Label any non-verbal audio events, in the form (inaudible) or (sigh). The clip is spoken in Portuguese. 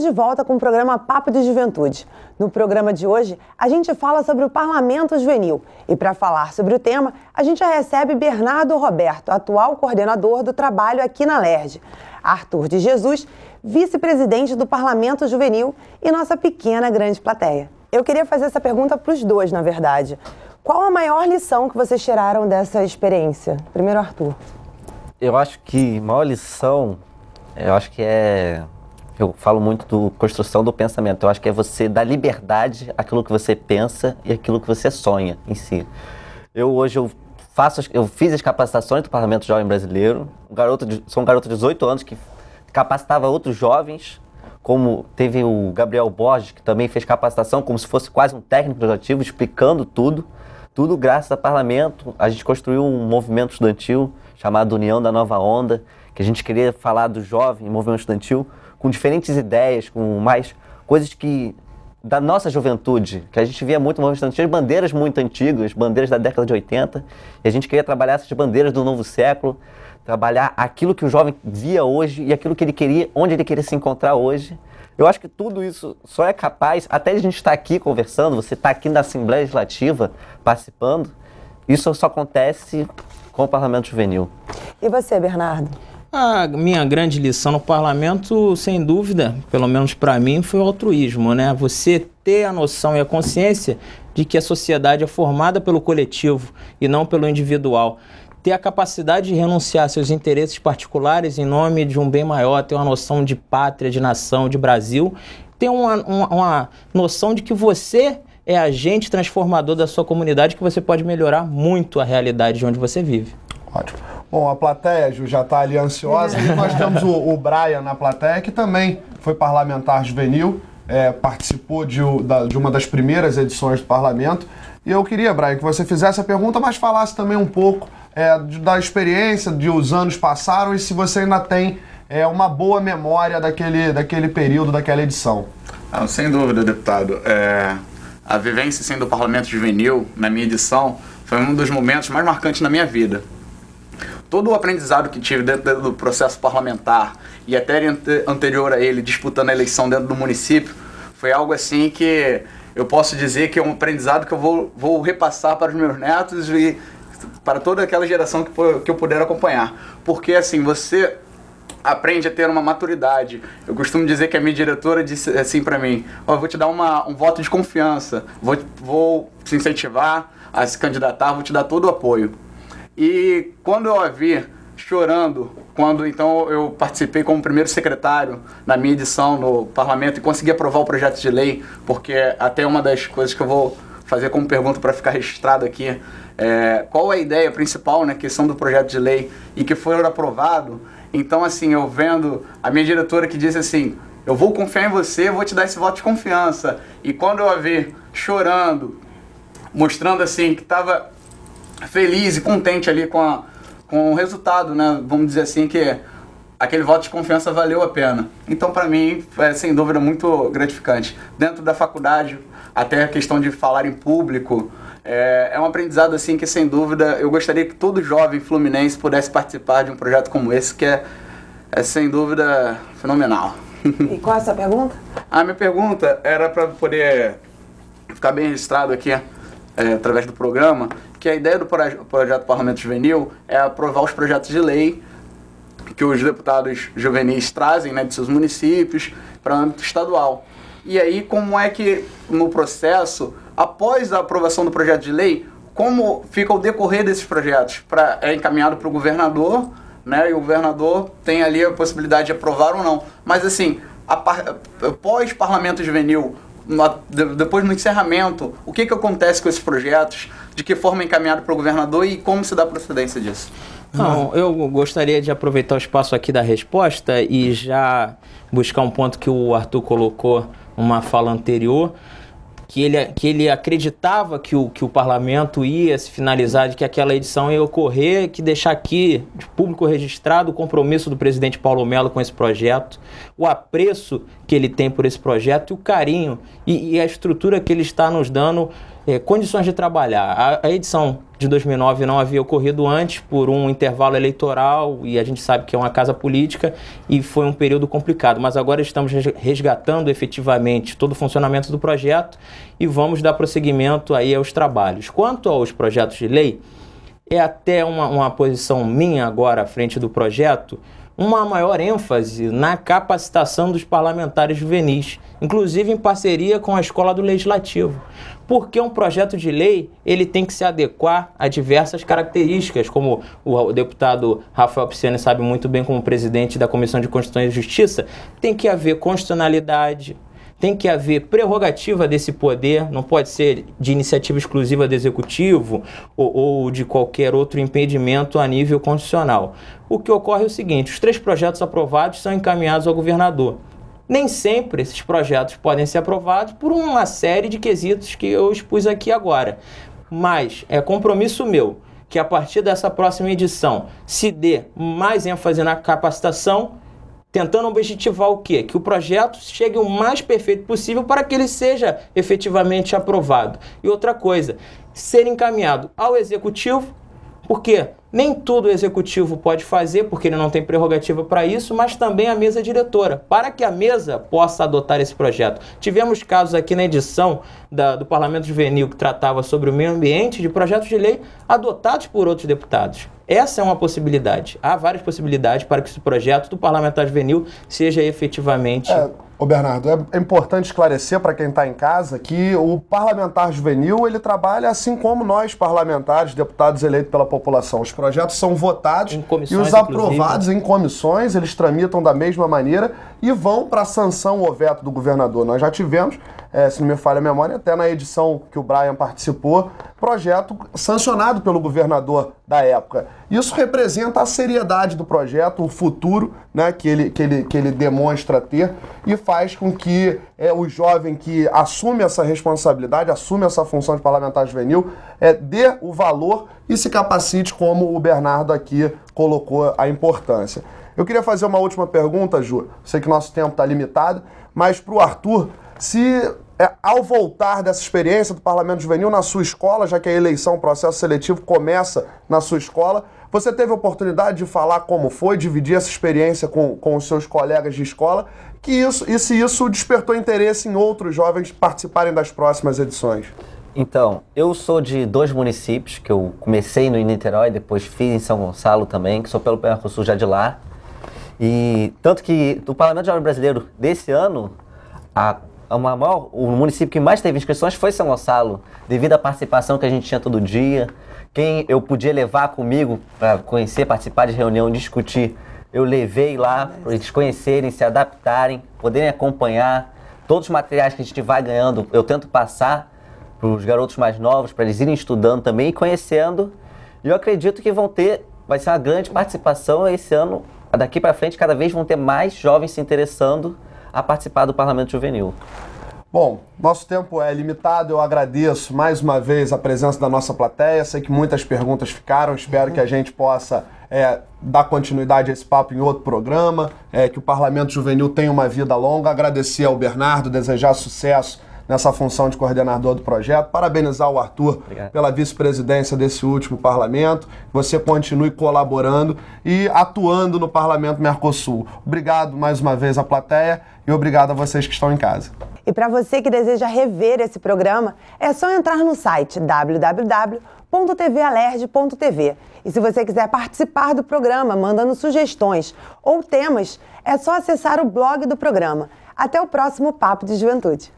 Estamos de volta com o programa Papo de Juventude. No programa de hoje, a gente fala sobre o Parlamento Juvenil. E para falar sobre o tema, a gente já recebe Bernardo Roberto, atual coordenador do trabalho aqui na LERJ, Arthur de Jesus, vice-presidente do Parlamento Juvenil e nossa pequena grande plateia. Eu queria fazer essa pergunta para os dois, na verdade. Qual a maior lição que vocês tiraram dessa experiência? Primeiro, Arthur. Eu acho que maior lição, eu acho que é eu falo muito do construção do pensamento. Eu acho que é você dar liberdade àquilo que você pensa e àquilo que você sonha em si. Eu hoje eu faço, eu fiz as capacitações do Parlamento Jovem Brasileiro. Um garoto de, sou um garoto de 18 anos que capacitava outros jovens, como teve o Gabriel Borges, que também fez capacitação como se fosse quase um técnico legislativo, explicando tudo. Tudo graças ao parlamento. A gente construiu um movimento estudantil chamado União da Nova Onda, que a gente queria falar do jovem, movimento estudantil, com diferentes ideias, com mais coisas que da nossa juventude, que a gente via muito no tinha bandeiras muito antigas, bandeiras da década de 80, e a gente queria trabalhar essas bandeiras do novo século, trabalhar aquilo que o jovem via hoje e aquilo que ele queria, onde ele queria se encontrar hoje. Eu acho que tudo isso só é capaz, até a gente estar tá aqui conversando, você está aqui na Assembleia Legislativa participando, isso só acontece com o Parlamento Juvenil. E você, Bernardo? A minha grande lição no parlamento, sem dúvida, pelo menos para mim, foi o altruísmo, né? Você ter a noção e a consciência de que a sociedade é formada pelo coletivo e não pelo individual ter a capacidade de renunciar a seus interesses particulares em nome de um bem maior, ter uma noção de pátria, de nação, de Brasil, ter uma, uma, uma, noção de que você é agente transformador da sua comunidade, que você pode melhorar muito a realidade de onde você vive. Ótimo. Bom, a plateia, Ju, já está ali ansiosa. E nós temos o, o Brian na plateia, que também foi parlamentar juvenil, é, participou de, de, uma das primeiras edições do parlamento. E eu queria, Brian, que você fizesse a pergunta, mas falasse também um pouco é, da experiência de os anos passaram e se você ainda tem é, uma boa memória daquele, daquele período, daquela edição. sem dúvida, deputado. É, a vivência sendo assim, do parlamento juvenil, na minha edição, foi um dos momentos mais marcantes na minha vida todo o aprendizado que tive dentro do processo parlamentar e até anterior a ele disputando a eleição dentro do município foi algo assim que eu posso dizer que é um aprendizado que eu vou, vou repassar para os meus netos e para toda aquela geração que, que eu puder acompanhar. Porque assim, você aprende a ter uma maturidade. Eu costumo dizer que a minha diretora disse assim para mim: oh, eu vou te dar uma, um voto de confiança, vou, vou te incentivar a se candidatar, vou te dar todo o apoio. E quando eu a vi chorando, quando então eu participei como primeiro secretário na minha edição no parlamento e consegui aprovar o projeto de lei, porque até uma das coisas que eu vou fazer como pergunta para ficar registrado aqui, é, qual é a ideia principal na né, questão do projeto de lei e que foi aprovado. Então, assim, eu vendo a minha diretora que disse assim, eu vou confiar em você, vou te dar esse voto de confiança. E quando eu a vi chorando, mostrando assim que estava feliz e contente ali com, a, com o resultado, né? Vamos dizer assim que aquele voto de confiança valeu a pena. Então, para mim, é sem dúvida muito gratificante. Dentro da faculdade, até a questão de falar em público, é, é um aprendizado assim que, sem dúvida, eu gostaria que todo jovem fluminense pudesse participar de um projeto como esse, que é, é sem dúvida fenomenal. E qual é a sua pergunta? (laughs) a minha pergunta era para poder ficar bem registrado aqui é, através do programa que a ideia do projeto Parlamento Juvenil é aprovar os projetos de lei que os deputados juvenis trazem né, de seus municípios para âmbito estadual. E aí, como é que no processo, após a aprovação do projeto de lei, como fica o decorrer desses projetos? Pra, é encaminhado para o governador, né, e o governador tem ali a possibilidade de aprovar ou não. Mas assim, após parlamento juvenil, depois no encerramento, o que, que acontece com esses projetos? de que forma é encaminhado para o governador e como se dá procedência disso? Não, eu gostaria de aproveitar o espaço aqui da resposta e já buscar um ponto que o Arthur colocou numa fala anterior, que ele, que ele acreditava que o, que o parlamento ia se finalizar, de que aquela edição ia ocorrer, que deixar aqui de público registrado o compromisso do presidente Paulo Melo com esse projeto, o apreço que ele tem por esse projeto e o carinho e, e a estrutura que ele está nos dando é, condições de trabalhar. A, a, edição de 2009 não havia ocorrido antes por um intervalo eleitoral e a gente sabe que é uma casa política e foi um período complicado, mas agora estamos resgatando efetivamente todo o funcionamento do projeto e vamos dar prosseguimento aí aos trabalhos. Quanto aos projetos de lei, é até uma, uma posição minha agora à frente do projeto, uma maior ênfase na capacitação dos parlamentares juvenis, inclusive em parceria com a Escola do Legislativo. Porque um projeto de lei, ele tem que se adequar a diversas características, como o deputado Rafael Pisciani sabe muito bem como presidente da Comissão de Constituição e Justiça, tem que haver constitucionalidade, tem que haver prerrogativa desse poder, não pode ser de iniciativa exclusiva do executivo ou, ou, de qualquer outro impedimento a nível constitucional. O que ocorre é o seguinte: os três projetos aprovados são encaminhados ao governador. Nem sempre esses projetos podem ser aprovados por uma série de quesitos que eu expus aqui agora. Mas é compromisso meu que a partir dessa próxima edição se dê mais ênfase na capacitação tentando objetivar o quê? Que o projeto chegue o mais perfeito possível para que ele seja efetivamente aprovado. E outra coisa, ser encaminhado ao executivo, Por quê? Nem tudo o executivo pode fazer, porque ele não tem prerrogativa para isso, mas também a mesa diretora, para que a mesa possa adotar esse projeto. Tivemos casos aqui na edição da, do Parlamento Juvenil que tratava sobre o meio ambiente de projetos de lei adotados por outros deputados. Essa é uma possibilidade. Há várias possibilidades para que esse projeto do parlamentar juvenil seja efetivamente. É Ô Bernardo, é, é importante esclarecer para quem está em casa que o parlamentar juvenil ele trabalha assim como nós parlamentares, deputados eleitos pela população. Os projetos são votados e os aprovados inclusive. em comissões, eles tramitam da mesma maneira e vão para sanção ou veto do governador. Nós já tivemos é, se não me falha a memória, até na edição que o Brian participou, projeto sancionado pelo governador da época. Isso representa a seriedade do projeto, o futuro né, que, ele, que, ele, que ele demonstra ter e faz com que é, o jovem que assume essa responsabilidade, assume essa função de parlamentar juvenil, é, dê o valor e se capacite como o Bernardo aqui colocou a importância. Eu queria fazer uma última pergunta, Ju. Sei que nosso tempo está limitado, mas para o Arthur, se é, ao voltar dessa experiência do parlamento juvenil na sua escola, já que a eleição, o processo seletivo começa na sua escola, você teve a oportunidade de falar como foi, dividir essa experiência com, com os seus colegas de escola, que isso, e se isso despertou interesse em outros jovens participarem das próximas edições? Então, eu sou de dois municípios, que eu comecei no Niterói, depois fiz em São Gonçalo também, que sou pelo Mercosul já de lá. E tanto que do Parlamento Jovem Brasileiro desse ano, a uma maior, o município que mais teve inscrições foi São Gonçalo, devido à participação que a gente tinha todo dia. Quem eu podia levar comigo para conhecer, participar de reunião, discutir, eu levei lá para eles conhecerem, se adaptarem, poderem acompanhar. Todos os materiais que a gente vai ganhando, eu tento passar para os garotos mais novos, para eles irem estudando também e conhecendo. E eu acredito que vão ter, vai ser uma grande participação esse ano. Daqui para frente, cada vez vão ter mais jovens se interessando a participar do Parlamento Juvenil. Bom, nosso tempo é limitado. Eu agradeço mais uma vez a presença da nossa plateia. Sei que muitas perguntas ficaram. Espero que a gente possa é, dar continuidade a esse papo em outro programa. É, que o Parlamento Juvenil tenha uma vida longa. Agradecer ao Bernardo, desejar sucesso nessa função de coordenador do projeto. Parabenizar o Arthur Obrigado. pela vice-presidência desse último parlamento. Você continue colaborando e atuando no Parlamento Mercosul. Obrigado mais uma vez à plateia e obrigado a vocês que estão em casa. E para você que deseja rever esse programa, é só entrar no site www.tvalerj.tv. E se você quiser participar do programa, mandando sugestões ou temas, é só acessar o blog do programa. Até o próximo Papo de Juventude.